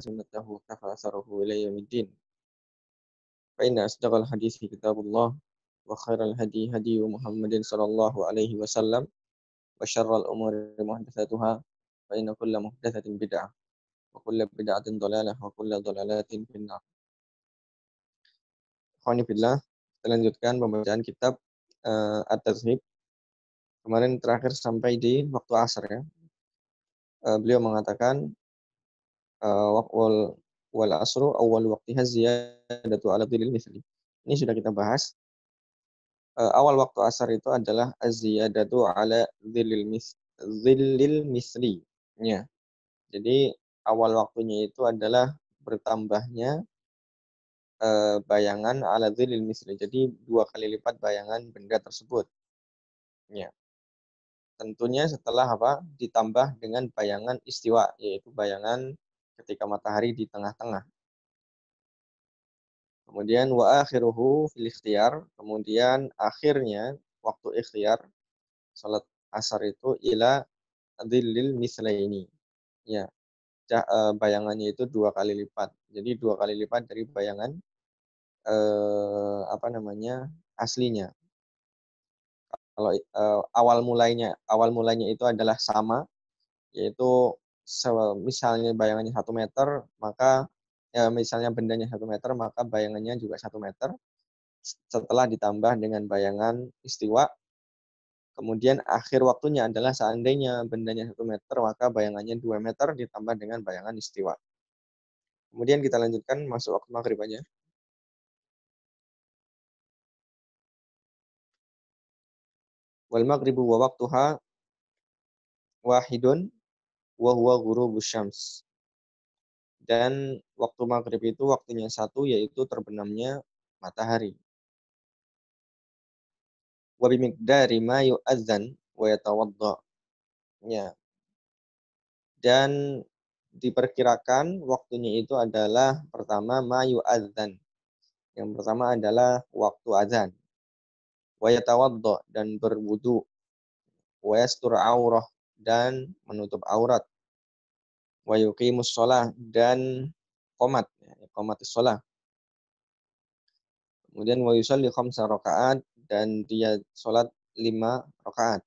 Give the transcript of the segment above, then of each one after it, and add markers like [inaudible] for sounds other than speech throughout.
سنته أثره إلى يوم الدين فإن أصدق الحديث كتاب الله وخير الهدي هدي محمد صلى الله عليه وسلم وشر الأمور محدثاتها فإن كل محدثة بدعة وكل بدعة ضلالة وكل في النار kita lanjutkan pembacaan kitab uh, At-Tazhib. Kemarin terakhir sampai di waktu asar ya. Uh, beliau mengatakan Eh, wal wal asru awal waktiha ziyadatu ala dhilil mithli. Ini sudah kita bahas. Eh, awal waktu asar itu adalah ziyadatu ala dhilil mis dhilil misli. Ya. Jadi awal waktunya itu adalah bertambahnya uh, bayangan ala dhilil misli. Jadi dua kali lipat bayangan benda tersebut. Ya. Tentunya setelah apa? Ditambah dengan bayangan istiwa, yaitu bayangan ketika matahari di tengah-tengah. Kemudian wa akhiruhu fil ikhtiar, kemudian akhirnya waktu ikhtiar salat asar itu ila dhillil mislaini. Ya. E, bayangannya itu dua kali lipat. Jadi dua kali lipat dari bayangan e, apa namanya? aslinya. Kalau e, awal mulainya awal mulainya itu adalah sama yaitu misalnya bayangannya satu meter, maka ya, misalnya bendanya satu meter, maka bayangannya juga satu meter. Setelah ditambah dengan bayangan istiwa, kemudian akhir waktunya adalah seandainya bendanya satu meter, maka bayangannya dua meter ditambah dengan bayangan istiwa. Kemudian kita lanjutkan masuk waktu maghrib aja. Wal maghribu wa waktuha wahidun wahwa guru Dan waktu maghrib itu waktunya satu yaitu terbenamnya matahari. Wa dari ma yu'adzan wa Ya. Dan diperkirakan waktunya itu adalah pertama ma azan Yang pertama adalah waktu azan. Wa dan berwudu. Wa aurah dan menutup aurat wa yuqimus sholah dan komat ya, komat sholah kemudian wa yusalli khamsa rakaat dan dia sholat lima rakaat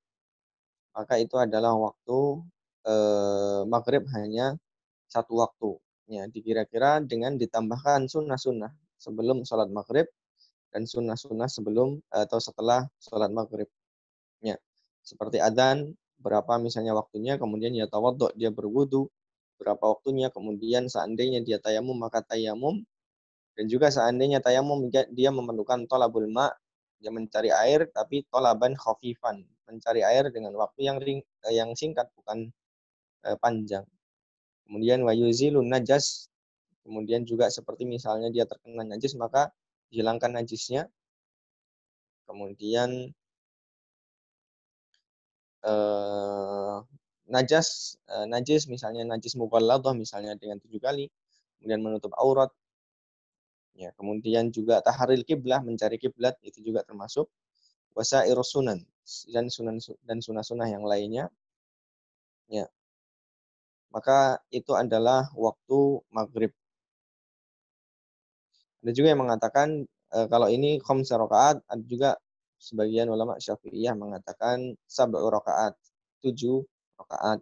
maka itu adalah waktu eh, maghrib hanya satu waktu ya dikira-kira dengan ditambahkan sunnah-sunnah sebelum sholat maghrib dan sunnah-sunnah sebelum atau setelah sholat maghrib ya seperti adzan berapa misalnya waktunya kemudian ya tawaduk dia berwudu berapa waktunya, kemudian seandainya dia tayamum maka tayamum, dan juga seandainya tayamum dia memerlukan tolabul ma, dia mencari air tapi tolaban khafifan, mencari air dengan waktu yang ring, eh, yang singkat bukan eh, panjang. Kemudian wayuzi najas, kemudian juga seperti misalnya dia terkena najis maka hilangkan najisnya. Kemudian eh, najas eh, najis misalnya najis mughalladhah misalnya dengan tujuh kali kemudian menutup aurat ya kemudian juga taharil kiblah mencari kiblat itu juga termasuk puasa sunan dan sunan dan sunah-sunah yang lainnya ya maka itu adalah waktu maghrib ada juga yang mengatakan eh, kalau ini kom rakaat ada juga sebagian ulama syafi'iyah mengatakan sab'u rakaat tujuh rakaat.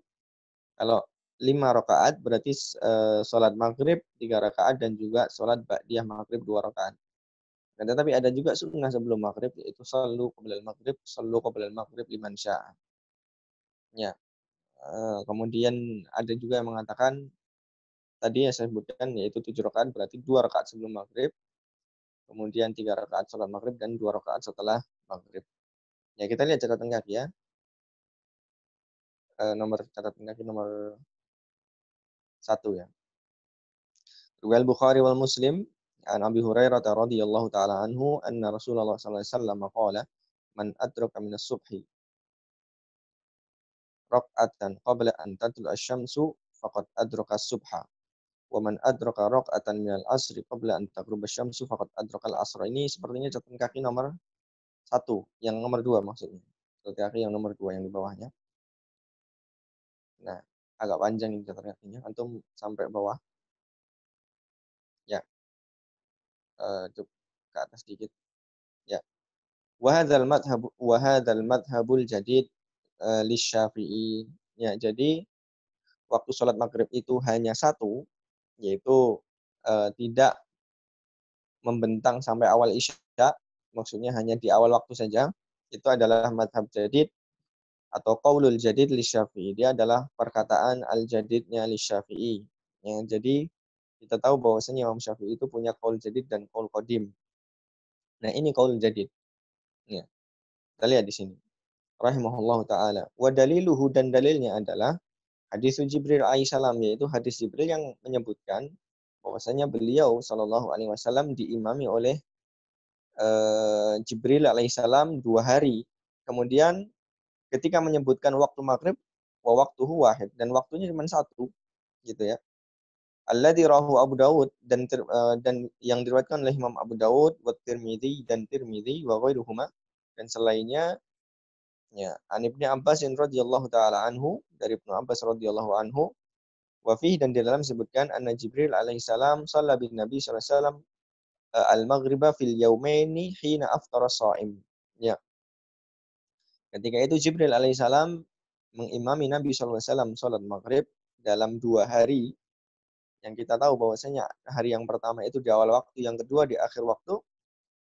Kalau lima rakaat berarti uh, sholat maghrib tiga rakaat dan juga sholat ba'diyah maghrib dua rakaat. Nah, tetapi ada juga sunnah sebelum maghrib yaitu selalu kembali maghrib, selalu kembali maghrib lima syaa. Ya. Uh, kemudian ada juga yang mengatakan tadi yang saya sebutkan yaitu tujuh rakaat berarti dua rakaat sebelum maghrib, kemudian tiga rakaat sholat maghrib dan dua rakaat setelah maghrib. Ya kita lihat catatan kaki ya eh, nomor catatan kaki nomor satu ya. Riwayat Bukhari wal Muslim an Abi Hurairah radhiyallahu taala anhu anna Rasulullah sallallahu alaihi wasallam qala man adraka min as-subhi raq'atan qabla an tatlu asy-syamsu faqad adraka as-subha wa man adraka raq'atan min al-asri qabla an taghruba asy-syamsu faqad adraka al asr Ini sepertinya catatan kaki nomor satu, yang nomor dua maksudnya. Catatan kaki yang nomor dua yang di bawahnya. Nah, agak panjang ini kakinya. Antum sampai bawah. Ya. Uh, ke atas sedikit. Ya. Wahadal madhab wahadal madhabul jadid uh, eh, syafi'i. Ya, jadi waktu sholat maghrib itu hanya satu, yaitu uh, tidak membentang sampai awal isya, maksudnya hanya di awal waktu saja. Itu adalah madhab jadid atau qaulul jadid li syafi'i. Dia adalah perkataan al-jadidnya li syafi'i. Yang jadi kita tahu bahwasanya Imam Syafi'i itu punya qaul jadid dan qaul qadim. Nah, ini qaul jadid. Ya. Kita lihat di sini. Rahimahullah taala. Wa daliluhu dan dalilnya adalah hadis Jibril salam yaitu hadis Jibril yang menyebutkan bahwasanya beliau sallallahu alaihi wasallam diimami oleh uh, Jibril alaihissalam dua hari. Kemudian ketika menyebutkan waktu maghrib wa waktu wahid dan waktunya cuma satu gitu ya di rahu Abu Dawud dan ter, uh, dan yang diriwayatkan oleh Imam Abu Dawud wa Tirmidzi dan Tirmidzi wa ghairuhuma dan selainnya ya an Ibnu Abbas radhiyallahu taala anhu dari Ibnu Abbas radhiyallahu anhu wa fihi dan di dalam disebutkan anna Jibril alaihi salam shalla bin Nabi sallallahu alaihi wasallam eh, al-maghriba fil yawmaini hina aftara shaim ya Ketika itu Jibril alaihissalam mengimami Nabi SAW sholat maghrib dalam dua hari yang kita tahu bahwasanya hari yang pertama itu di awal waktu, yang kedua di akhir waktu.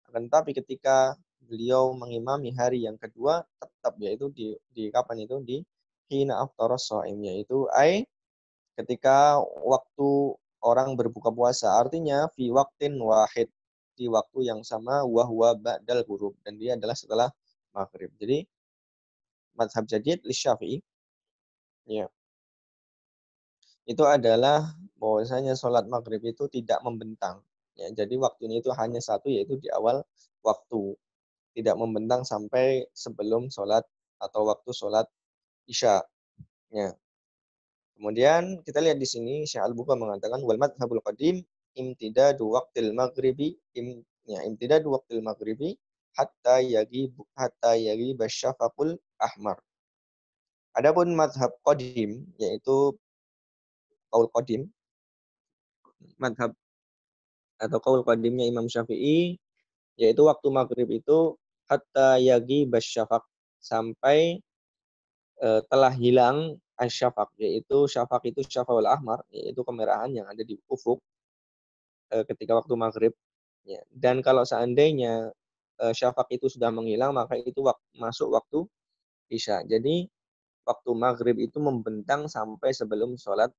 tetapi ketika beliau mengimami hari yang kedua tetap yaitu di, di kapan itu di hina aftar shaim yaitu ai ketika waktu orang berbuka puasa artinya fi waktin wahid di waktu yang sama wahwa ba'dal huruf dan dia adalah setelah maghrib. Jadi madhab jadid li syafi'i. Ya. Itu adalah bahwasanya sholat maghrib itu tidak membentang. Ya, jadi waktunya itu hanya satu yaitu di awal waktu. Tidak membentang sampai sebelum sholat atau waktu sholat isya. Ya. Kemudian kita lihat di sini Syekh Al-Bukhari mengatakan wal madhabul qadim imtidadu waqtil maghribi im, ya, imtidadu waqtil maghribi hatta yagi hatta yagi basyafaqul ahmar. Adapun madhab qadim yaitu kaul qadim madhab atau kaul qadimnya Imam Syafi'i yaitu waktu maghrib itu hatta yagi basyafak sampai e, telah hilang asyafak, yaitu syafak itu syafawal ahmar yaitu kemerahan yang ada di ufuk e, ketika waktu maghrib ya. dan kalau seandainya e, itu sudah menghilang maka itu masuk waktu Isya. Jadi waktu maghrib itu membentang sampai sebelum sholat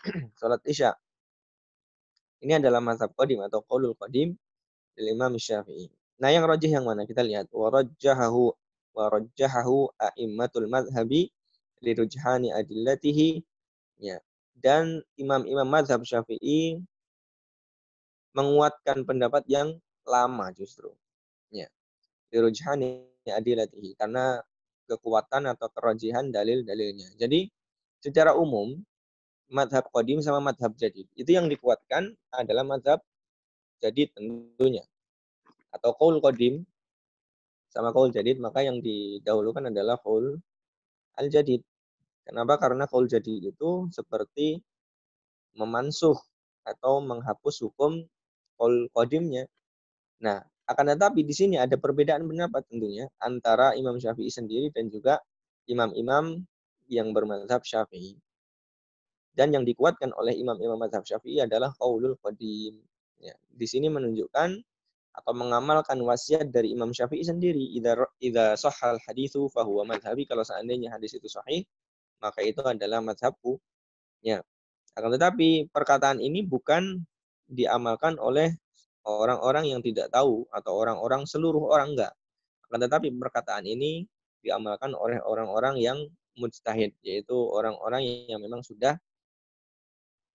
[clears throat] sholat Isya. Ini adalah mazhab qadim atau qaulul qadim dari Imam Syafi'i. Nah, yang rajih yang mana? Kita lihat. Wa rajjahahu wa rajjahahu a'immatul madhhabi li rujhani adillatihi. Ya. Dan imam-imam mazhab Syafi'i menguatkan pendapat yang lama justru. Ya. Li rujhani adillatihi karena kekuatan atau kerojihan dalil-dalilnya. Jadi secara umum madhab kodim sama madhab jadid itu yang dikuatkan adalah madhab jadid tentunya atau kaul kodim sama kaul jadid maka yang didahulukan adalah kaul al jadid. Kenapa? Karena kaul jadid itu seperti memansuh atau menghapus hukum kaul kodimnya. Nah, akan tetapi di sini ada perbedaan pendapat tentunya antara Imam Syafi'i sendiri dan juga imam-imam yang bermazhab Syafi'i. Dan yang dikuatkan oleh imam-imam mazhab Syafi'i adalah qaulul qadim. Ya, di sini menunjukkan atau mengamalkan wasiat dari Imam Syafi'i sendiri idza idza sahal haditsu fahuwa mazhabi kalau seandainya hadis itu sahih maka itu adalah madhabku ya akan tetapi perkataan ini bukan diamalkan oleh orang-orang yang tidak tahu atau orang-orang seluruh orang enggak. Akan tetapi perkataan ini diamalkan oleh orang-orang yang mujtahid, yaitu orang-orang yang memang sudah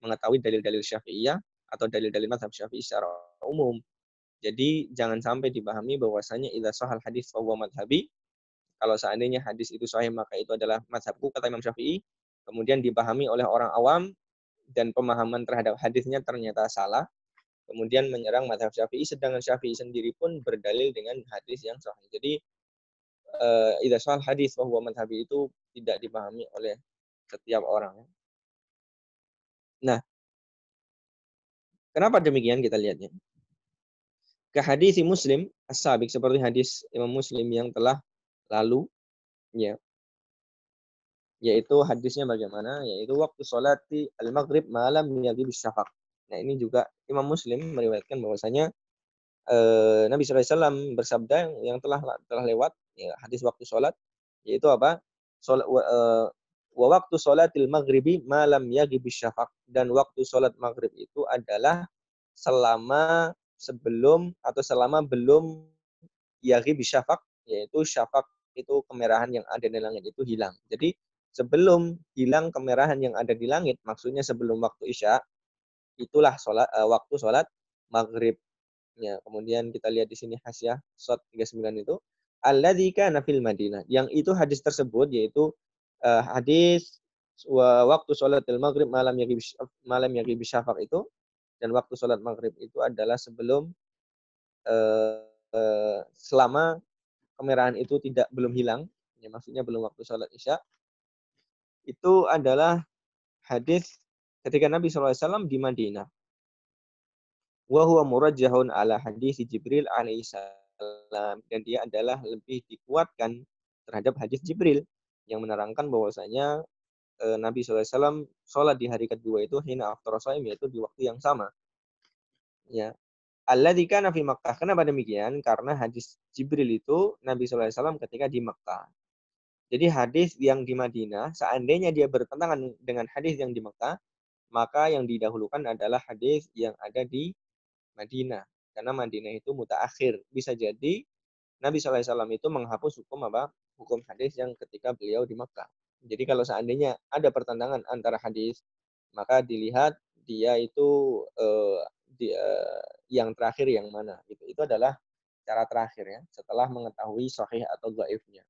mengetahui dalil-dalil syafi'iyah atau dalil-dalil mazhab syafi'i secara umum. Jadi jangan sampai dipahami bahwasanya ila sahal hadis bahwa madhabi kalau seandainya hadis itu sahih maka itu adalah mazhabku kata Imam Syafi'i kemudian dipahami oleh orang awam dan pemahaman terhadap hadisnya ternyata salah kemudian menyerang madhab syafi'i, sedangkan syafi'i sendiri pun berdalil dengan hadis yang sahih. Jadi, uh, eh, idah soal hadis bahwa madhab itu tidak dipahami oleh setiap orang. Nah, kenapa demikian kita lihatnya? Ke hadis muslim, asabik seperti hadis imam muslim yang telah lalu, ya, yaitu hadisnya bagaimana yaitu waktu di al-maghrib malam yaghibu syafaq Nah ini juga Imam Muslim meriwayatkan bahwasanya eh, Nabi SAW bersabda yang, yang telah telah lewat ya, hadis waktu sholat yaitu apa? Sholat, eh, wa waktu sholatil maghribi malam yagibi syafaq dan waktu sholat maghrib itu adalah selama sebelum atau selama belum yagibi syafaq yaitu syafaq itu kemerahan yang ada di langit itu hilang. Jadi sebelum hilang kemerahan yang ada di langit, maksudnya sebelum waktu isya, itulah sholat, uh, waktu sholat maghrib. Ya, kemudian kita lihat di sini Hasyah Sot 39 itu alladzika nafil Madinah. Yang itu hadis tersebut yaitu uh, hadis wa waktu sholatil maghrib malam yagib malam yagib syafaq itu dan waktu sholat maghrib itu adalah sebelum uh, uh, selama kemerahan itu tidak belum hilang, ya maksudnya belum waktu sholat isya. Itu adalah hadis ketika Nabi SAW di Madinah. Wahuwa murajjahun ala hadis Jibril alaihissalam. Dan dia adalah lebih dikuatkan terhadap hadis Jibril yang menerangkan bahwasanya eh, Nabi SAW sholat di hari kedua itu hina after soim, yaitu di waktu yang sama. Ya. Allah kana Nabi Makkah. Kenapa demikian? Karena hadis Jibril itu Nabi SAW ketika di Makkah. Jadi hadis yang di Madinah, seandainya dia bertentangan dengan hadis yang di Mekah, maka yang didahulukan adalah hadis yang ada di Madinah. Karena Madinah itu mutaakhir. Bisa jadi Nabi SAW itu menghapus hukum apa? Hukum hadis yang ketika beliau di Mekah. Jadi kalau seandainya ada pertentangan antara hadis, maka dilihat dia itu eh, di, eh, yang terakhir yang mana. Gitu. Itu adalah cara terakhir ya, setelah mengetahui sahih atau gaifnya.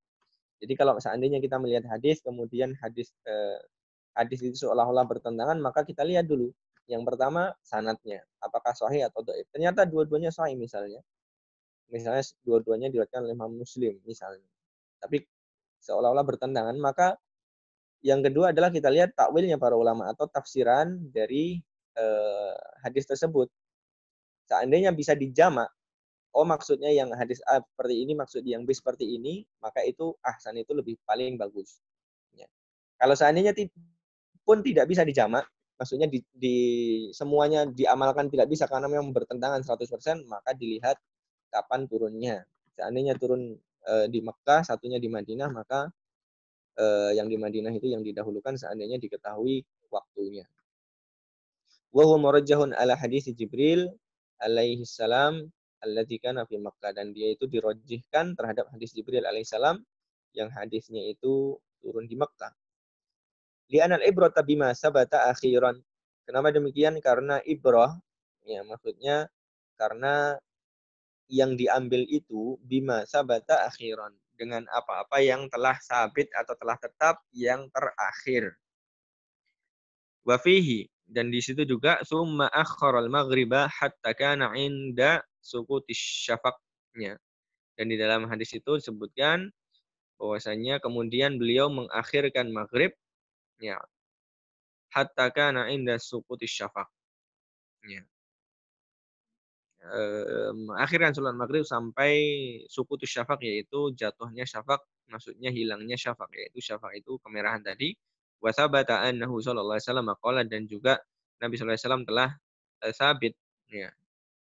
Jadi kalau seandainya kita melihat hadis, kemudian hadis eh, hadis itu seolah-olah bertentangan, maka kita lihat dulu. Yang pertama, sanatnya. Apakah sahih atau doib. Ternyata dua-duanya sahih misalnya. Misalnya dua-duanya diriwayatkan oleh Imam Muslim misalnya. Tapi seolah-olah bertentangan, maka yang kedua adalah kita lihat takwilnya para ulama atau tafsiran dari eh, hadis tersebut. Seandainya bisa dijamak, oh maksudnya yang hadis A seperti ini, maksud yang B seperti ini, maka itu ahsan itu lebih paling bagus. Ya. Kalau seandainya pun tidak bisa dijamak, maksudnya di, di semuanya diamalkan tidak bisa karena memang bertentangan 100%, maka dilihat kapan turunnya. Seandainya turun e, di Mekah, satunya di Madinah, maka e, yang di Madinah itu yang didahulukan seandainya diketahui waktunya. Wa huwa murajjahun ala hadis Jibril alaihi salam allati kana fi Makkah dan dia itu dirojihkan terhadap hadis Jibril alaihi salam yang hadisnya itu turun di Mekah anal ibrata bima sabata akhiran. Kenapa demikian? Karena ibrah, ya maksudnya karena yang diambil itu bima sabata akhiran. Dengan apa-apa yang telah sabit atau telah tetap yang terakhir. Wafihi. Dan di situ juga summa akharal maghriba hatta kana inda sukutis syafaqnya. Dan di dalam hadis itu disebutkan bahwasanya kemudian beliau mengakhirkan maghrib Ya. Hatta kana inda suquti syafaq. Ya. Um, sholat maghrib sampai suku sukutu syafak yaitu jatuhnya syafak maksudnya hilangnya syafak yaitu syafak itu kemerahan tadi wasabata annahu sallallahu alaihi wasallam dan juga Nabi saw telah eh, sabit ya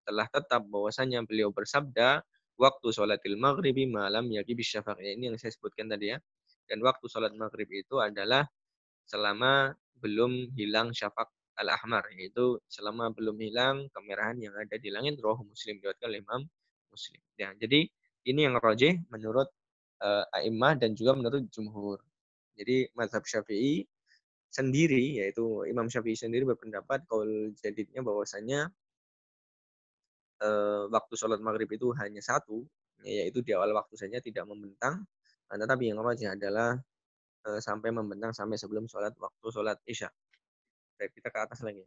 telah tetap bahwasanya beliau bersabda waktu sholat sholatil maghribi malam yaki bisyafak ya, ini yang saya sebutkan tadi ya dan waktu sholat maghrib itu adalah selama belum hilang syafak al-ahmar yaitu selama belum hilang kemerahan yang ada di langit roh muslim diriwayatkan oleh Imam Muslim. Ya, jadi ini yang rojih menurut uh, eh, a'immah dan juga menurut jumhur. Jadi mazhab Syafi'i sendiri yaitu Imam Syafi'i sendiri berpendapat kalau jadinya bahwasanya uh, waktu sholat maghrib itu hanya satu yaitu di awal waktu saja tidak membentang. Nah, tetapi yang rajin adalah Eh, sampai membentang sampai sebelum sholat waktu sholat isya. Baik, kita ke atas lagi.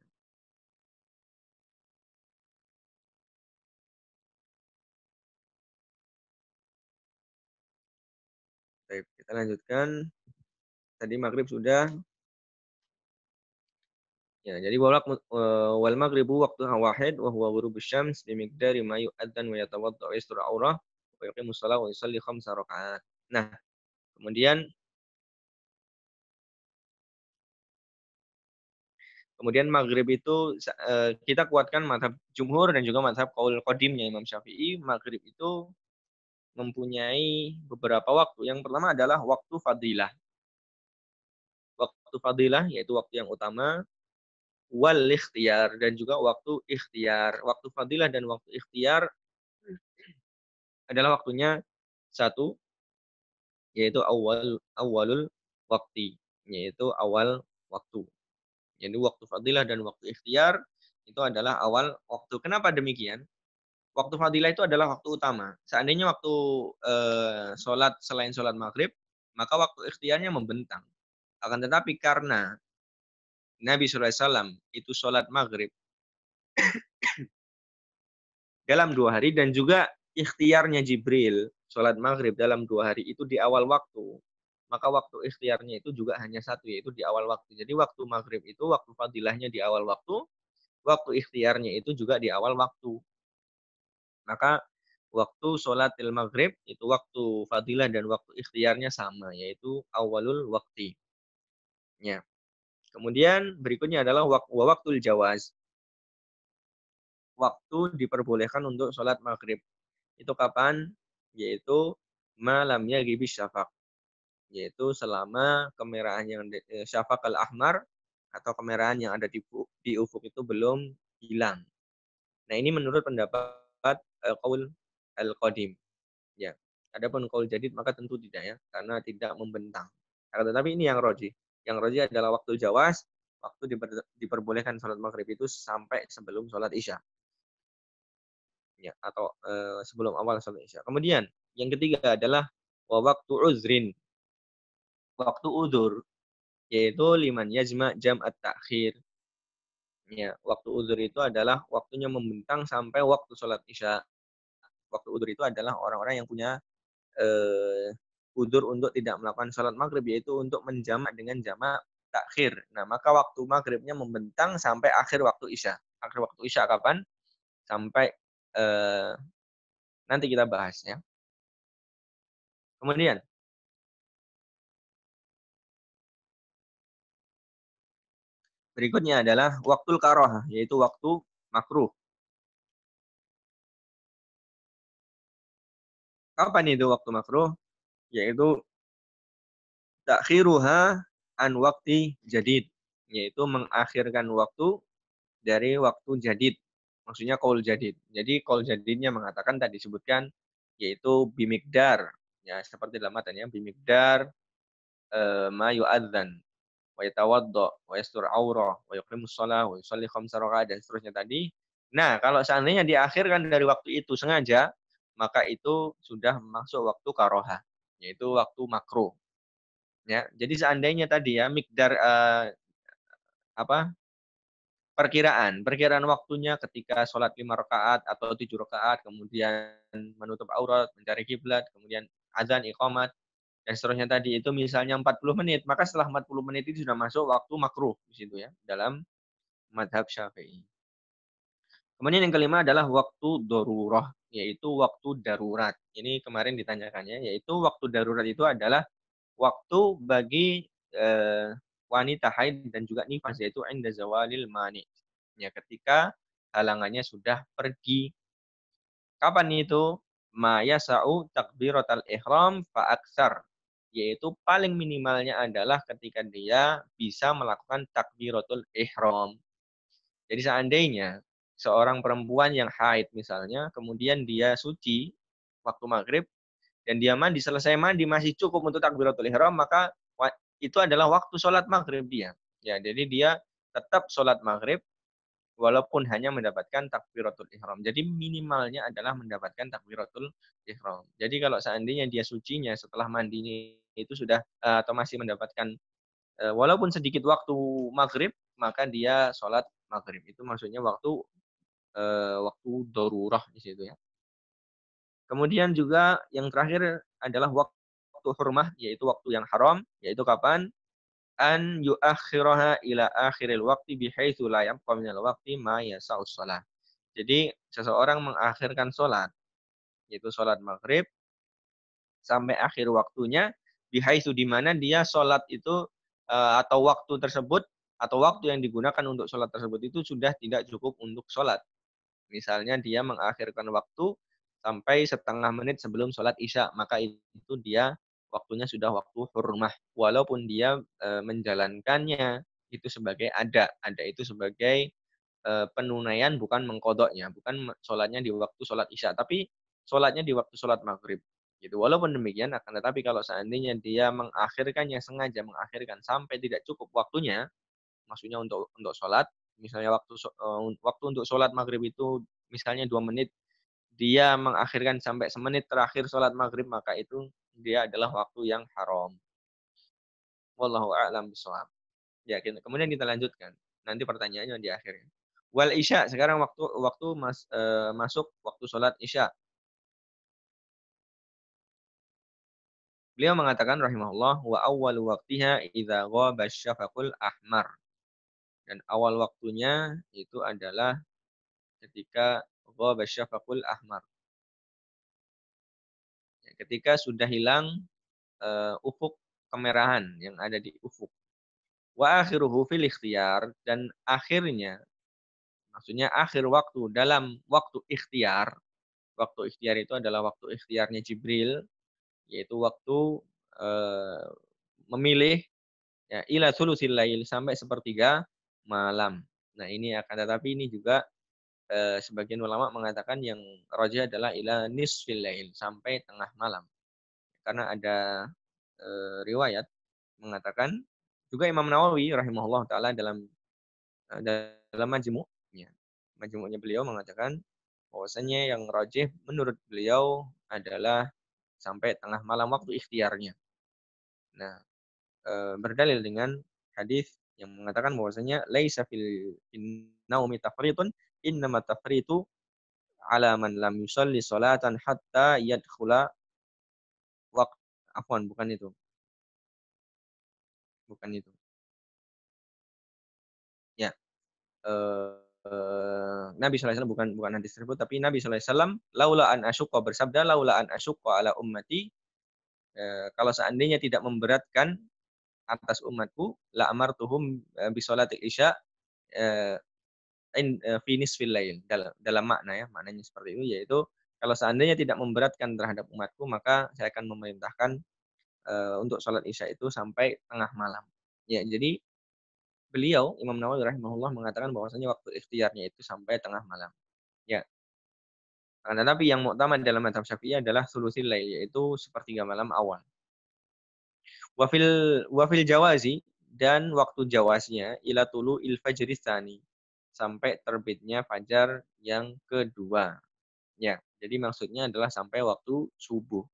Baik, kita lanjutkan. Tadi maghrib sudah. Ya, jadi walak eh, wal maghribu waktu wahid wa huwa ghurub syams bi miqdari ma yu'addan wa yatawadda wa aurah wa yuqimu shalah wa yusalli khamsa rakaat. Nah, kemudian Kemudian maghrib itu eh, kita kuatkan madhab jumhur dan juga madhab kaul kodimnya Imam Syafi'i. Maghrib itu mempunyai beberapa waktu. Yang pertama adalah waktu fadilah. Waktu fadilah yaitu waktu yang utama. Wal ikhtiar dan juga waktu ikhtiar. Waktu fadilah dan waktu ikhtiar adalah waktunya satu yaitu awal awalul waktu yaitu awal waktu yaitu waktu fadilah dan waktu ikhtiar itu adalah awal waktu. Kenapa demikian? Waktu fadilah itu adalah waktu utama. Seandainya waktu eh, sholat selain sholat maghrib, maka waktu ikhtiarnya membentang. Akan tetapi karena Nabi SAW itu sholat maghrib [coughs] dalam dua hari dan juga ikhtiarnya Jibril sholat maghrib dalam dua hari itu di awal waktu maka waktu ikhtiarnya itu juga hanya satu yaitu di awal waktu. Jadi waktu maghrib itu waktu fadilahnya di awal waktu, waktu ikhtiarnya itu juga di awal waktu. Maka waktu sholatil maghrib itu waktu fadilah dan waktu ikhtiarnya sama yaitu awalul wakti. Ya. Kemudian berikutnya adalah waktu waktu jawaz. Waktu diperbolehkan untuk sholat maghrib. Itu kapan? Yaitu malamnya gibis syafaq yaitu selama kemerahan yang eh, al ahmar atau kemerahan yang ada di, di ufuk itu belum hilang. Nah, ini menurut pendapat al eh, qaul al-qadim. Ya. Adapun qaul jadid maka tentu tidak ya, karena tidak membentang. Tetapi ini yang roji. Yang roji adalah waktu jawas, waktu diper, diperbolehkan sholat maghrib itu sampai sebelum sholat isya. Ya, atau e, sebelum awal sholat isya. Kemudian, yang ketiga adalah waktu uzrin waktu udur yaitu liman yajma jam at-takhir. Ya, waktu udur itu adalah waktunya membentang sampai waktu sholat isya. Waktu udur itu adalah orang-orang yang punya eh, udur untuk tidak melakukan sholat maghrib, yaitu untuk menjamak dengan jamak takhir. Nah, maka waktu maghribnya membentang sampai akhir waktu isya. Akhir waktu isya kapan? Sampai eh, nanti kita bahas ya Kemudian, berikutnya adalah waktu karoh, yaitu waktu makruh. Kapan itu waktu makruh? Yaitu takhiruha an waktu jadid, yaitu mengakhirkan waktu dari waktu jadid. Maksudnya kol jadid. Jadi kol jadidnya mengatakan tadi disebutkan yaitu bimikdar. Ya, seperti dalam matanya bimikdar e, eh, ma yu'adzan wa yatawaddo, wa yastur aura, wa yuqimus sholah, wa yusalli khamsa rakaat dan seterusnya tadi. Nah, kalau seandainya diakhirkan dari waktu itu sengaja, maka itu sudah masuk waktu karoha, yaitu waktu makruh Ya, jadi seandainya tadi ya mikdar eh, apa perkiraan, perkiraan waktunya ketika sholat lima rakaat atau tujuh rakaat, kemudian menutup aurat, mencari kiblat, kemudian azan, iqamat, dan seterusnya tadi itu misalnya 40 menit, maka setelah 40 menit itu sudah masuk waktu makruh di situ ya dalam madhab Syafi'i. Kemudian yang kelima adalah waktu darurah, yaitu waktu darurat. Ini kemarin ditanyakannya, yaitu waktu darurat itu adalah waktu bagi e, wanita haid dan juga nifas, yaitu inda zawalil mani. Ya, ketika halangannya sudah pergi. Kapan itu? Maya sa'u takbiratal ihram fa'aksar yaitu paling minimalnya adalah ketika dia bisa melakukan takbiratul ihram. Jadi seandainya seorang perempuan yang haid misalnya, kemudian dia suci waktu maghrib, dan dia mandi, selesai mandi masih cukup untuk takbiratul ihram, maka itu adalah waktu sholat maghrib dia. Ya, jadi dia tetap sholat maghrib, walaupun hanya mendapatkan takbiratul ihram. Jadi minimalnya adalah mendapatkan takbiratul ihram. Jadi kalau seandainya dia sucinya setelah mandinya itu sudah eh, atau masih mendapatkan eh, walaupun sedikit waktu maghrib maka dia sholat maghrib itu maksudnya waktu eh, waktu darurah di situ ya kemudian juga yang terakhir adalah waktu hurmah yaitu waktu yang haram yaitu kapan an yuakhiraha ila akhiril waqti bihaitsu la yabqa minal ma yasau shalah. Jadi seseorang mengakhirkan sholat yaitu sholat maghrib sampai akhir waktunya itu di mana dia sholat itu eh, atau waktu tersebut atau waktu yang digunakan untuk sholat tersebut itu sudah tidak cukup untuk sholat. Misalnya dia mengakhirkan waktu sampai setengah menit sebelum sholat isya, maka itu dia waktunya sudah waktu hurmah. Walaupun dia e, menjalankannya itu sebagai ada, ada itu sebagai e, penunaian bukan mengkodoknya, bukan sholatnya di waktu sholat isya, tapi sholatnya di waktu sholat maghrib. Gitu. Walaupun demikian, akan tetapi kalau seandainya dia mengakhirkannya sengaja mengakhirkan sampai tidak cukup waktunya, maksudnya untuk untuk sholat, misalnya waktu eh, waktu untuk sholat maghrib itu misalnya dua menit, dia mengakhirkan sampai semenit terakhir sholat maghrib maka itu dia adalah waktu yang haram. Wallahu a'lam bishawab. Ya, kemudian kita lanjutkan. Nanti pertanyaannya di akhirnya. Wal isya sekarang waktu waktu mas, e, masuk waktu sholat isya. Beliau mengatakan rahimahullah wa awal waktiha idza ghaba syafaqul ahmar. Dan awal waktunya itu adalah ketika ghaba syafaqul ahmar. Ya, ketika sudah hilang uh, ufuk kemerahan yang ada di ufuk. Wa akhiruhu fil ikhtiyar dan akhirnya maksudnya akhir waktu dalam waktu ikhtiar. Waktu ikhtiar itu adalah waktu ikhtiarnya Jibril yaitu waktu e, memilih ya, ila sulusil lail sampai sepertiga malam. Nah, ini akan tetapi ini juga e, sebagian ulama mengatakan yang roja adalah ila nisfil lail sampai tengah malam. Karena ada e, riwayat mengatakan juga Imam Nawawi rahimahullah taala dalam dalam ya. majmuknya beliau mengatakan bahwasanya yang rajih menurut beliau adalah sampai tengah malam waktu ikhtiarnya. Nah, e, berdalil dengan hadis yang mengatakan bahwasanya laisa fil naumi tafritun innama tafritu ala man lam yusalli salatan hatta yadkhula waqt afwan bukan itu. Bukan itu. Ya. Eh Eh, Nabi SAW bukan bukan hadis tersebut tapi Nabi SAW laula an asyqa bersabda laula an asyqa ala ummati e, kalau seandainya tidak memberatkan atas umatku la amartuhum eh, bi salati isya e, in e, finish fil lain dalam dalam makna ya maknanya seperti itu yaitu kalau seandainya tidak memberatkan terhadap umatku maka saya akan memerintahkan e, untuk salat isya itu sampai tengah malam ya jadi beliau Imam Nawawi rahimahullah mengatakan bahwasanya waktu ikhtiarnya itu sampai tengah malam. Ya. Nah, tetapi yang utama dalam madhab Syafi'i adalah solusi lain yaitu sepertiga malam awal. Wafil wafil jawazi dan waktu Jawasnya ila tulu il fajri sampai terbitnya fajar yang kedua. Ya, jadi maksudnya adalah sampai waktu subuh.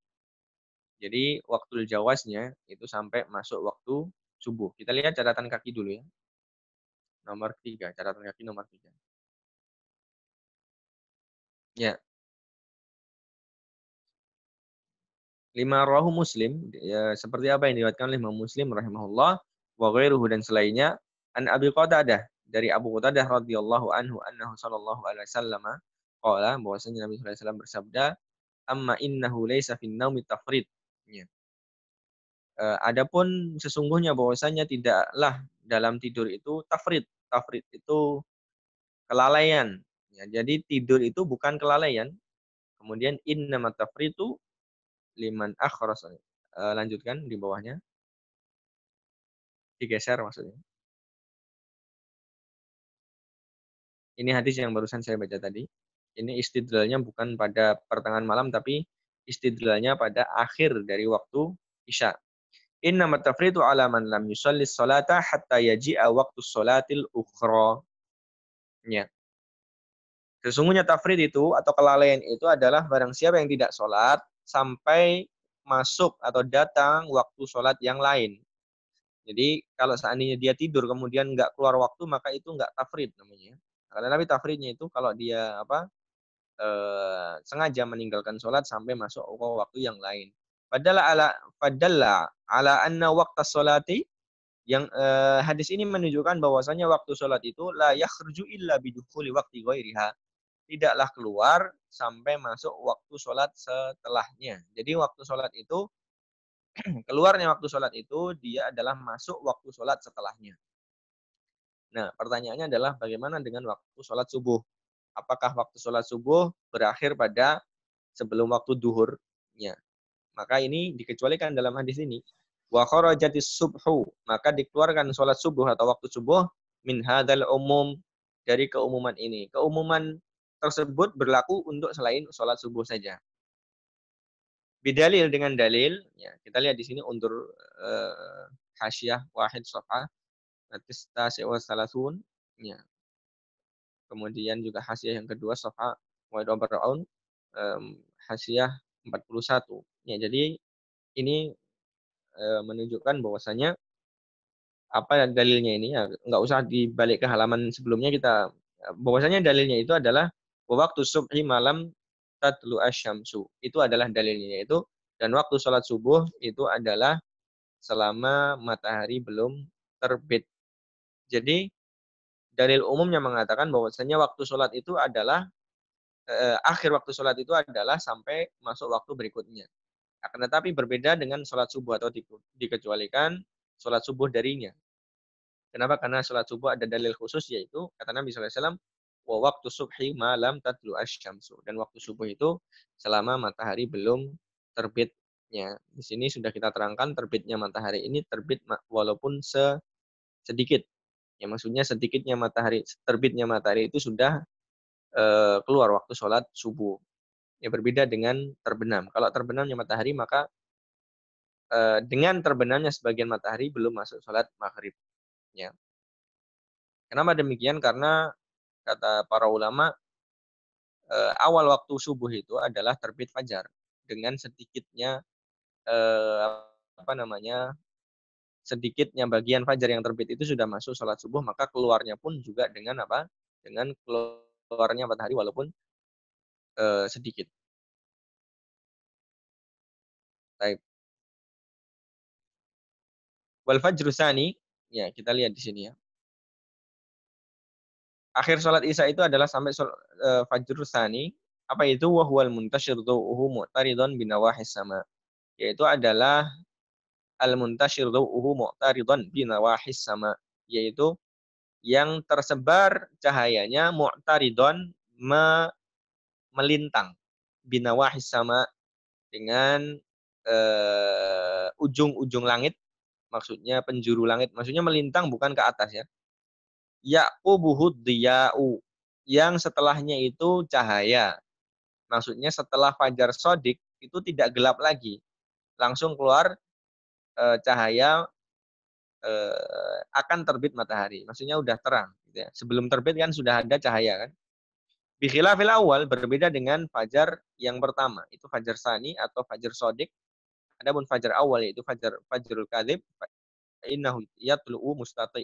Jadi waktu Jawasnya itu sampai masuk waktu subuh. Kita lihat catatan kaki dulu ya nomor tiga, catatan kaki nomor tiga. Ya. Lima rohu muslim, ya, seperti apa yang diwatkan oleh muslim rahimahullah, wa ghairuhu dan selainnya, an Abi qadadah, dari Abu Qatadah radhiyallahu anhu, annahu sallallahu alaihi wasallam, qala, bahwasanya Nabi sallallahu alaihi wasallam bersabda, amma innahu laisa fin naumi tafrid. Ya. Eh, adapun sesungguhnya bahwasanya tidaklah dalam tidur itu tafrid, tafrid itu kelalaian. Ya, jadi tidur itu bukan kelalaian. Kemudian innama itu liman akhras. Eh, lanjutkan di bawahnya. Digeser maksudnya. Ini hadis yang barusan saya baca tadi. Ini istidlalnya bukan pada pertengahan malam tapi istidlalnya pada akhir dari waktu Isya. Inna tafritu ala man lam yusalli salata hatta yaji'a waktu salatil ukhra. Ya. Sesungguhnya tafrid itu atau kelalaian itu adalah barang siapa yang tidak sholat sampai masuk atau datang waktu sholat yang lain. Jadi kalau seandainya dia tidur kemudian nggak keluar waktu maka itu nggak tafrid namanya. Karena Nabi tafridnya itu kalau dia apa e, sengaja meninggalkan sholat sampai masuk waktu yang lain. Padalla ala fadalla ala anna waqta sholati yang eh, hadis ini menunjukkan bahwasanya waktu sholat itu la yakhruju illa bidukhuli waqti ghairiha. Tidaklah keluar sampai masuk waktu sholat setelahnya. Jadi waktu sholat itu [clears throat] keluarnya waktu sholat itu dia adalah masuk waktu sholat setelahnya. Nah, pertanyaannya adalah bagaimana dengan waktu sholat subuh? Apakah waktu sholat subuh berakhir pada sebelum waktu duhurnya? maka ini dikecualikan dalam hadis ini wa kharajatis subhu maka dikeluarkan sholat subuh atau waktu subuh min hadzal umum dari keumuman ini keumuman tersebut berlaku untuk selain sholat subuh saja bidalil dengan dalil ya kita lihat di sini untuk uh, eh, hasyah wahid safah atista salasun ya kemudian juga hasyah yang kedua safah wa dobraun um, hasyah 41 Ya, jadi ini e, menunjukkan bahwasanya apa dalilnya ini ya nggak usah dibalik ke halaman sebelumnya kita ya, bahwasanya dalilnya itu adalah waktu subhi malam tatlu asyamsu itu adalah dalilnya itu dan waktu sholat subuh itu adalah selama matahari belum terbit jadi dalil umumnya mengatakan bahwasanya waktu sholat itu adalah akhir waktu sholat itu adalah sampai masuk waktu berikutnya akan tetapi berbeda dengan sholat subuh atau dikecualikan sholat subuh darinya. Kenapa? Karena sholat subuh ada dalil khusus yaitu kata Nabi SAW, wa waktu subhi malam tatlu asyamsu. Dan waktu subuh itu selama matahari belum terbitnya. Di sini sudah kita terangkan terbitnya matahari ini terbit walaupun se sedikit. Ya maksudnya sedikitnya matahari, terbitnya matahari itu sudah e, keluar waktu sholat subuh. Ya berbeda dengan terbenam. Kalau terbenamnya matahari maka eh, dengan terbenamnya sebagian matahari belum masuk sholat maghrib. Ya. Kenapa demikian? Karena kata para ulama eh, awal waktu subuh itu adalah terbit fajar dengan sedikitnya eh, apa namanya sedikitnya bagian fajar yang terbit itu sudah masuk sholat subuh maka keluarnya pun juga dengan apa dengan keluarnya matahari walaupun uh, sedikit. Baik. Wal fajru ya kita lihat di sini ya. Akhir sholat Isya itu adalah sampai sol, uh, eh, fajru sani. Apa itu wa huwal muntashir dhu'uhu mu'taridun binawahis sama. Yaitu adalah al-muntashir dhu'uhu mu'taridun binawahis sama, yaitu yang tersebar cahayanya mu'taridon me melintang binawahis sama dengan ujung-ujung uh, langit maksudnya penjuru langit maksudnya melintang bukan ke atas ya ya ubuhud diya'u yang setelahnya itu cahaya maksudnya setelah fajar sodik itu tidak gelap lagi langsung keluar uh, cahaya uh, akan terbit matahari maksudnya udah terang gitu ya. sebelum terbit kan sudah ada cahaya kan Bikhilafil awal berbeda dengan fajar yang pertama, itu fajar sani atau fajar sodik. Adapun fajar awal yaitu fajar fajrul kadhib innahu yatlu'u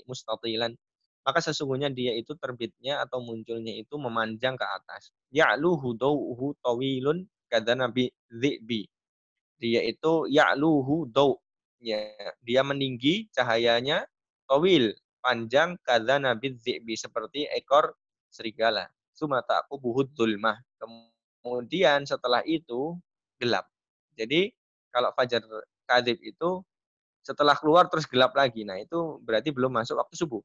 mustatilan. Maka sesungguhnya dia itu terbitnya atau munculnya itu memanjang ke atas. Ya'lu hudau'uhu tawilun nabi zi'bi. Dia itu ya'luhu dau' ya, dia meninggi cahayanya tawil panjang kada nabi zi'bi. seperti ekor serigala sumata buhud zulmah. Kemudian setelah itu gelap. Jadi kalau fajar kadib itu setelah keluar terus gelap lagi. Nah, itu berarti belum masuk waktu subuh.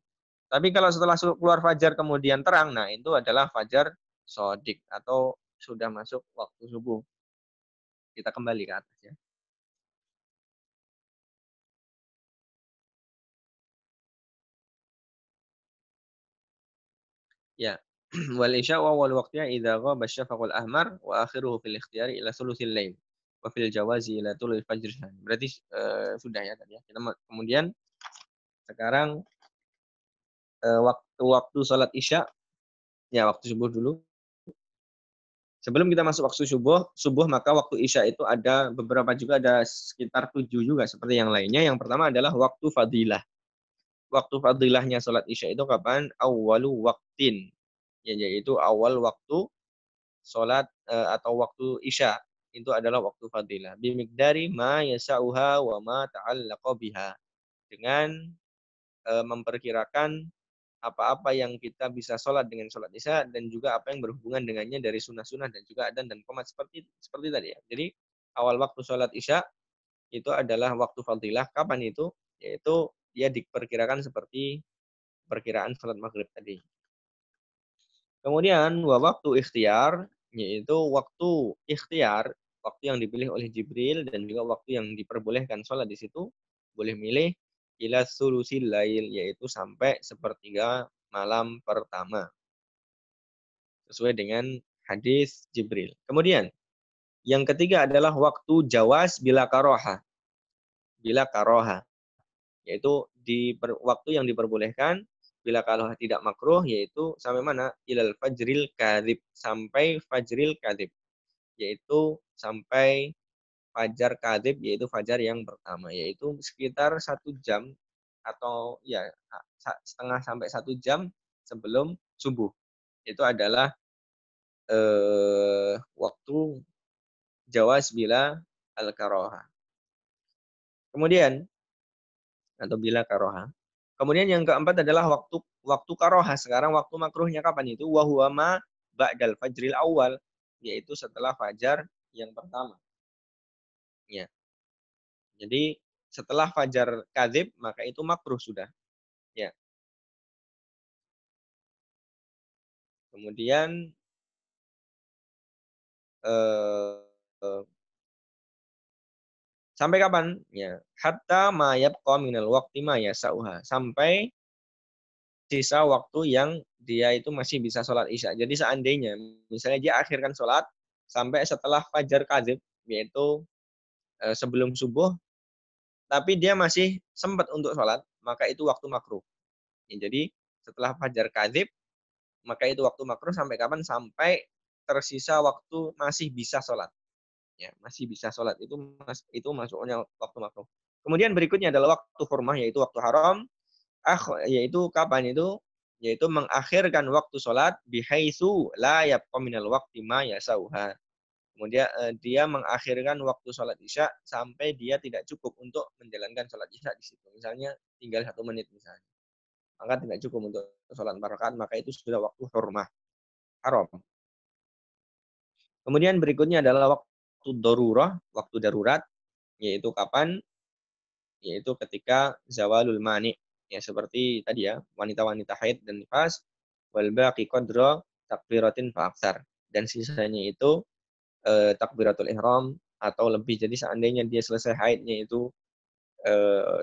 Tapi kalau setelah keluar fajar kemudian terang, nah itu adalah fajar sodik atau sudah masuk waktu subuh. Kita kembali ke atas ya. Ya, [clears throat] wal isya wa wal waqtiya idza ghaba syafaqul ahmar wa akhiruhu fil ikhtiyari ila sulusil lail wa fil jawazi ila tulul fajr. Berarti uh, sudah ya tadi ya. Kita kemudian sekarang uh, waktu waktu salat isya ya waktu subuh dulu. Sebelum kita masuk waktu subuh, subuh maka waktu isya itu ada beberapa juga ada sekitar tujuh juga seperti yang lainnya. Yang pertama adalah waktu fadilah. Waktu fadilahnya sholat isya itu kapan? Awalu waktin. Ya, yaitu awal waktu sholat eh, atau waktu isya itu adalah waktu fadilah. Bimikdari ma yasa'uha wa ma ta'allaqa biha. Dengan uh, memperkirakan apa-apa yang kita bisa sholat dengan sholat isya dan juga apa yang berhubungan dengannya dari sunnah-sunnah dan juga adan dan komat seperti seperti tadi ya. Jadi awal waktu sholat isya itu adalah waktu fadilah. Kapan itu? Yaitu dia diperkirakan seperti perkiraan sholat maghrib tadi. Kemudian wa waktu ikhtiar yaitu waktu ikhtiar, waktu yang dipilih oleh Jibril dan juga waktu yang diperbolehkan sholat di situ boleh milih ila sulusil lail yaitu sampai sepertiga malam pertama. Sesuai dengan hadis Jibril. Kemudian yang ketiga adalah waktu jawas bila karoha. Bila karoha. Yaitu di waktu yang diperbolehkan bila kalau tidak makruh yaitu sampai mana ilal fajril kadib sampai fajril kadib yaitu sampai fajar kadib yaitu fajar yang pertama yaitu sekitar satu jam atau ya setengah sampai satu jam sebelum subuh itu adalah eh, waktu jawa bila al karoha kemudian atau bila karoha Kemudian yang keempat adalah waktu waktu karoha. Sekarang waktu makruhnya kapan itu? Wahuwa ma ba'dal fajril awal. Yaitu setelah fajar yang pertama. Ya. Jadi setelah fajar kadhib, maka itu makruh sudah. Ya. Kemudian eh, eh Sampai kapan? Ya, hatta mayab minal waktu maya sauha. Sampai sisa waktu yang dia itu masih bisa sholat isya. Jadi seandainya, misalnya dia akhirkan sholat sampai setelah fajar kadzib, yaitu eh, sebelum subuh, tapi dia masih sempat untuk sholat, maka itu waktu makruh. Ya, jadi setelah fajar kadzib, maka itu waktu makruh sampai kapan? Sampai tersisa waktu masih bisa sholat ya masih bisa sholat itu mas itu masuknya waktu makruh kemudian berikutnya adalah waktu hurmah yaitu waktu haram ah yaitu kapan itu yaitu mengakhirkan waktu sholat bihaisu la kominal waktu ma yasauha kemudian eh, dia mengakhirkan waktu sholat isya sampai dia tidak cukup untuk menjalankan sholat isya di situ misalnya tinggal satu menit misalnya maka tidak cukup untuk sholat barakat maka itu sudah waktu hurmah haram Kemudian berikutnya adalah waktu waktu darurah, waktu darurat, yaitu kapan? Yaitu ketika zawalul mani, ya seperti tadi ya, wanita-wanita haid dan nifas, wal kikodro qadra takbiratin fa'aksar. Dan sisanya itu e, takbiratul ihram atau lebih. Jadi seandainya dia selesai haidnya itu e,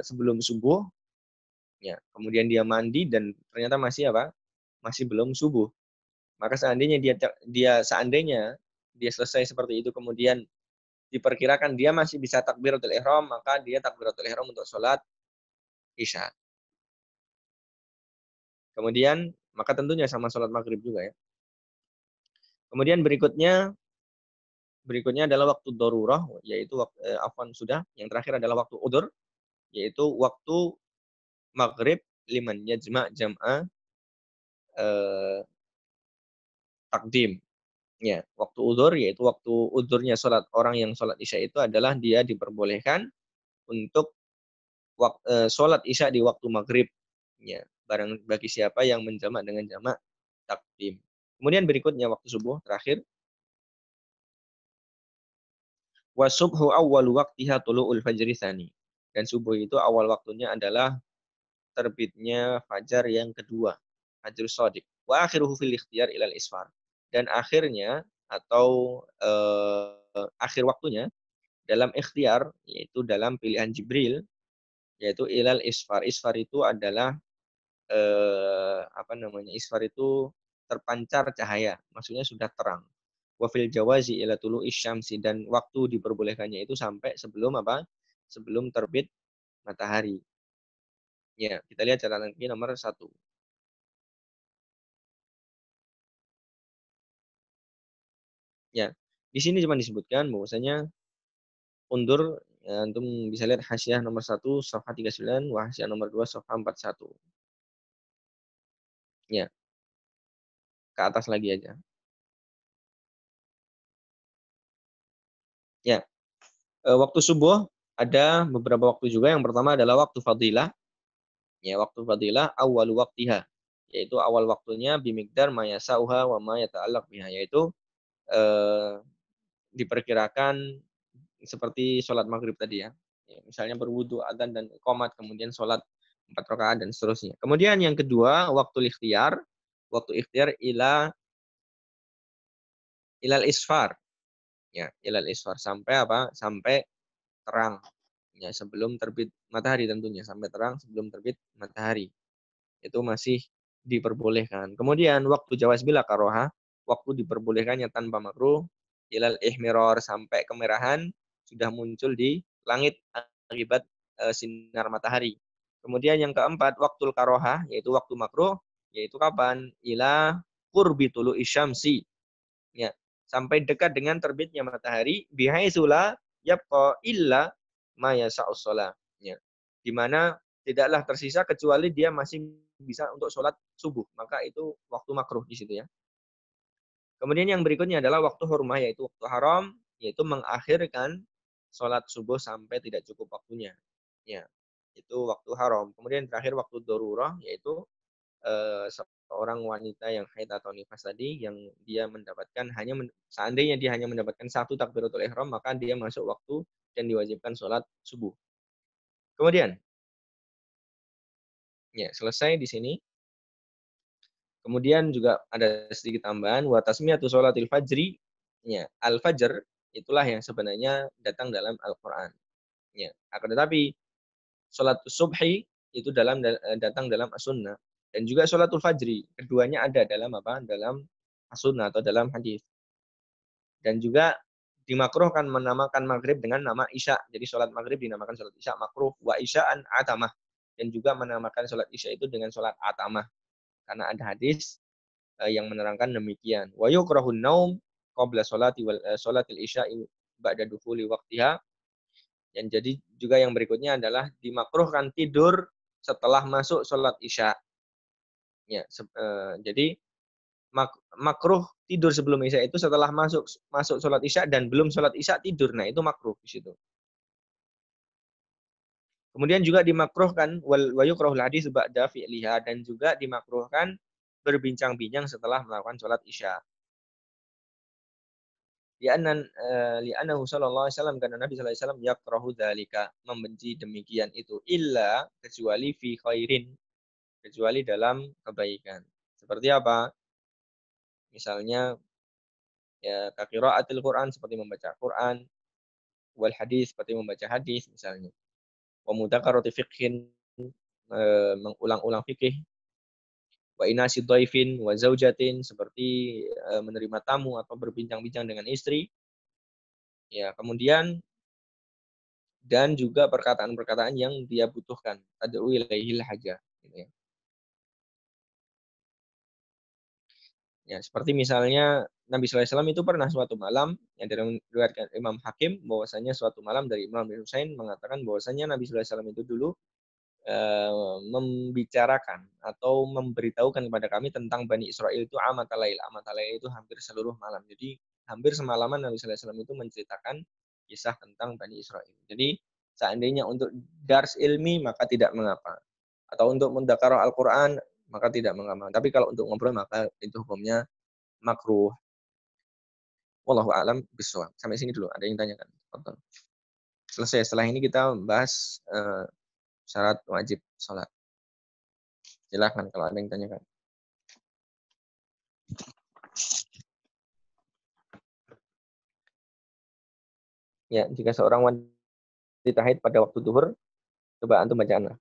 sebelum subuh, ya kemudian dia mandi dan ternyata masih apa? Masih belum subuh. Maka seandainya dia dia seandainya dia selesai seperti itu kemudian diperkirakan dia masih bisa takbiratul ihram maka dia takbiratul ihram untuk sholat isya. Kemudian maka tentunya sama sholat maghrib juga ya. Kemudian berikutnya berikutnya adalah waktu dorurah yaitu waktu eh, afwan sudah yang terakhir adalah waktu udur yaitu waktu maghrib liman yajma jam'a eh, takdim Ya, waktu udur yaitu waktu udurnya sholat orang yang sholat isya itu adalah dia diperbolehkan untuk eh, sholat isya di waktu maghrib. Ya, barang bagi siapa yang menjamak dengan jamak takdim. Kemudian berikutnya waktu subuh terakhir. Wasubhu awal waktiha tulu'ul fajri sani. Dan subuh itu awal waktunya adalah terbitnya fajar yang kedua, fajar sodik. Wa akhiruhu fil ikhtiar ilal isfar dan akhirnya atau eh, akhir waktunya dalam ikhtiar yaitu dalam pilihan Jibril yaitu ilal isfar. Isfar itu adalah eh, apa namanya? Isfar itu terpancar cahaya, maksudnya sudah terang. Wafil jawazi ila tulu isyamsi dan waktu diperbolehkannya itu sampai sebelum apa? Sebelum terbit matahari. Ya, kita lihat catatan ini nomor satu. Ya, di sini cuma disebutkan bahwasanya undur ya, antum bisa lihat hasiah nomor 1 safha 39 wa hasiah nomor 2 safha 41. Ya. Ke atas lagi aja. Ya. E, waktu subuh ada beberapa waktu juga. Yang pertama adalah waktu fadilah. Ya, waktu fadilah awal waktiha, yaitu awal waktunya bimikdar mayasauha wa ma biha, yaitu diperkirakan seperti sholat maghrib tadi ya. ya misalnya berwudu, adzan dan komat, kemudian sholat empat rakaat dan seterusnya. Kemudian yang kedua, waktu ikhtiar, waktu ikhtiar ila ilal isfar. Ya, ilal isfar sampai apa? Sampai terang. Ya, sebelum terbit matahari tentunya, sampai terang sebelum terbit matahari. Itu masih diperbolehkan. Kemudian waktu jawas bila karoha, waktu diperbolehkannya tanpa makruh hilal ihmiror sampai kemerahan sudah muncul di langit akibat e, sinar matahari. Kemudian yang keempat waktu karoha yaitu waktu makruh yaitu kapan ila kurbi tulu isyamsi ya sampai dekat dengan terbitnya matahari yap ko illa maya sa'usola ya dimana tidaklah tersisa kecuali dia masih bisa untuk sholat subuh maka itu waktu makruh di situ ya Kemudian yang berikutnya adalah waktu hurma yaitu waktu haram yaitu mengakhirkan sholat subuh sampai tidak cukup waktunya. Ya, itu waktu haram. Kemudian terakhir waktu dorurah yaitu eh, seorang wanita yang haid atau nifas tadi yang dia mendapatkan hanya seandainya dia hanya mendapatkan satu takbiratul ihram maka dia masuk waktu dan diwajibkan sholat subuh. Kemudian ya selesai di sini. Kemudian juga ada sedikit tambahan wa tasmiyatu sholatil fajri ya al fajr itulah yang sebenarnya datang dalam Al-Qur'an. Ya, akan tetapi sholat subhi itu dalam eh, datang dalam as-sunnah dan juga sholatul fajri keduanya ada dalam apa? dalam as-sunnah atau dalam hadis. Dan juga dimakruhkan menamakan maghrib dengan nama isya. Jadi sholat maghrib dinamakan sholat isya makruh wa isya'an atamah. Dan juga menamakan sholat isya itu dengan sholat atamah karena ada hadis eh, yang menerangkan demikian. Wa yukrahun naum qabla sholati wal uh, eh, sholatil isya'i ba'da dukhuli waqtiha. Yang jadi juga yang berikutnya adalah dimakruhkan tidur setelah masuk sholat isya. Ya, se, e, jadi mak, makruh tidur sebelum isya itu setelah masuk masuk sholat isya dan belum sholat isya tidur. Nah itu makruh di situ. Kemudian juga dimakruhkan wal wayukrohul hadis ba'da fi'liha dan juga dimakruhkan berbincang-bincang setelah melakukan sholat isya. Li'anna eh, li'annahu sallallahu alaihi wasallam karena Nabi sallallahu alaihi wasallam yakrahu dzalika membenci demikian itu illa kecuali fi khairin kecuali dalam kebaikan. Seperti apa? Misalnya ya kaqiraatil Quran seperti membaca Quran, wal hadis seperti membaca hadis misalnya. Pemuda mudzakarati eh, mengulang-ulang fikih wa inasi dhaifin wa zaujatin seperti eh, menerima tamu atau berbincang-bincang dengan istri. Ya, kemudian dan juga perkataan-perkataan yang dia butuhkan. ada wilayah haja. Gitu ya. Ya, seperti misalnya Nabi SAW itu pernah suatu malam yang diriwayatkan Imam Hakim bahwasanya suatu malam dari Imam bin Husain mengatakan bahwasanya Nabi SAW itu dulu e, membicarakan atau memberitahukan kepada kami tentang Bani Israel itu amat amat Amatalail itu hampir seluruh malam. Jadi hampir semalaman Nabi SAW itu menceritakan kisah tentang Bani Israel. Jadi seandainya untuk dars ilmi maka tidak mengapa. Atau untuk mendakar Al-Quran maka tidak mengamalkan. Tapi kalau untuk ngobrol maka itu hukumnya makruh. Wallahu alam bishawab. Sampai sini dulu. Ada yang tanyakan? Selesai. Setelah ini kita bahas uh, syarat wajib sholat. Silahkan kalau ada yang tanyakan. Ya, jika seorang wanita haid pada waktu duhur, coba antum bacaan. Ya.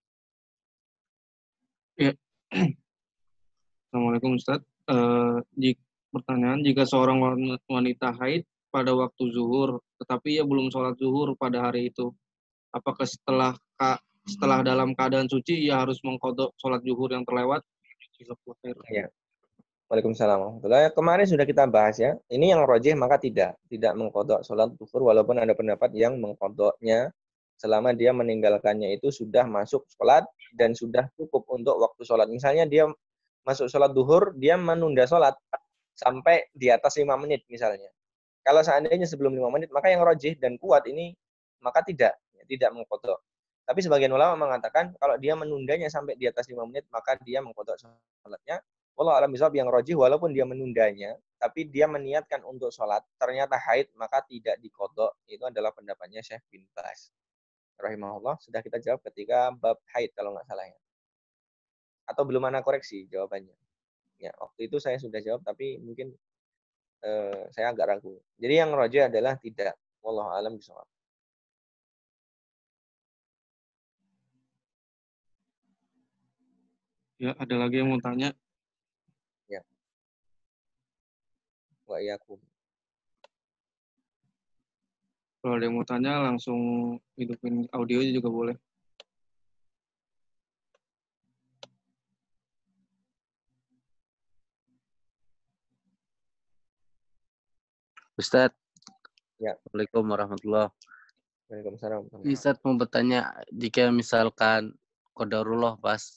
[clears throat] Assalamualaikum Ustaz. Uh, di pertanyaan, jika seorang wanita haid pada waktu zuhur, tetapi ia belum sholat zuhur pada hari itu, apakah setelah setelah dalam keadaan suci ia harus mengkodok sholat zuhur yang terlewat? Ya. Waalaikumsalam. Kemarin sudah kita bahas ya. Ini yang rojih maka tidak. Tidak mengkodok sholat zuhur walaupun ada pendapat yang mengkodoknya selama dia meninggalkannya itu sudah masuk sholat dan sudah cukup untuk waktu sholat. Misalnya dia masuk sholat duhur, dia menunda sholat sampai di atas lima menit misalnya. Kalau seandainya sebelum lima menit, maka yang rojih dan kuat ini, maka tidak, ya, tidak mengkodok. Tapi sebagian ulama mengatakan, kalau dia menundanya sampai di atas lima menit, maka dia mengkodok sholatnya. Walau alam bisa yang rojih, walaupun dia menundanya, tapi dia meniatkan untuk sholat, ternyata haid, maka tidak dikodok. Itu adalah pendapatnya Syekh bin Bas. Rahimahullah, sudah kita jawab ketika bab haid, kalau nggak salah ya atau belum mana koreksi jawabannya. Ya, waktu itu saya sudah jawab tapi mungkin eh, saya agak ragu. Jadi yang roja adalah tidak. Wallahu alam bisawab. Ya, ada lagi yang mau tanya? Ya. Wa yakum. Kalau ada yang mau tanya langsung hidupin audio juga boleh. Ustadz. Ya. Assalamualaikum warahmatullahi Waalaikumsalam. Ustaz mau bertanya, jika misalkan kodarullah pas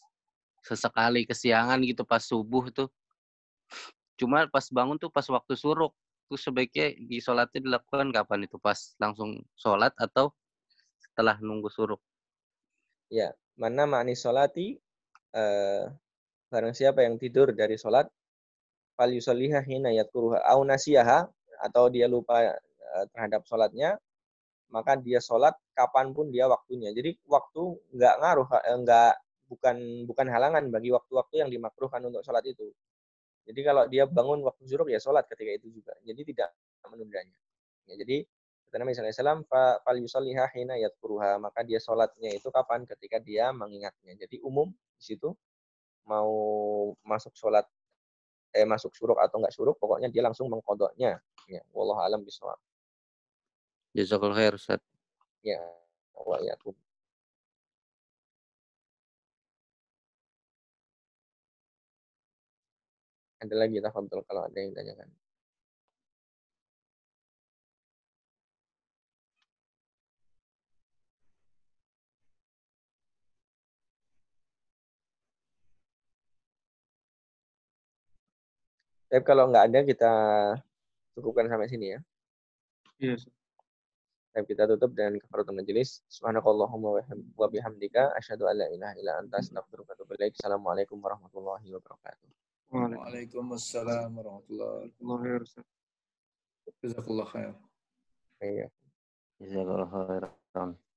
sesekali kesiangan gitu pas subuh tuh, cuma pas bangun tuh pas waktu suruh tuh sebaiknya di sholatnya dilakukan kapan itu? Pas langsung sholat atau setelah nunggu suruh? Ya, mana makni sholati, eh, barang siapa yang tidur dari sholat, fal yusolliha hina yadkuruha au nasiyaha atau dia lupa eh, terhadap sholatnya, maka dia sholat kapanpun dia waktunya. Jadi waktu nggak ngaruh, eh, nggak bukan bukan halangan bagi waktu-waktu yang dimakruhkan untuk sholat itu. Jadi kalau dia bangun waktu zuhur ya sholat ketika itu juga. Jadi tidak menundanya. Ya, jadi kata Nabi SAW, Alaihi Wasallam, hina Maka dia sholatnya itu kapan? Ketika dia mengingatnya. Jadi umum di situ mau masuk sholat eh, masuk suruk atau nggak suruk, pokoknya dia langsung mengkodoknya. Ya, wallahu alam bisawab. Jazakallah khair, Ustaz. Ya, Allah ya aku. Ada lagi tafadhol kalau ada yang ditanyakan. Tapi kalau nggak ada kita cukupkan sampai sini ya. Yes. Iya, Dan kita tutup dengan kafaratul majelis. Subhanakallahumma wa bihamdika asyhadu an la ilaha illa anta astaghfiruka wa atubu Assalamualaikum warahmatullahi wabarakatuh. Waalaikumsalam warahmatullahi wabarakatuh. Jazakallahu khair. Iya. Jazakallahu khairan.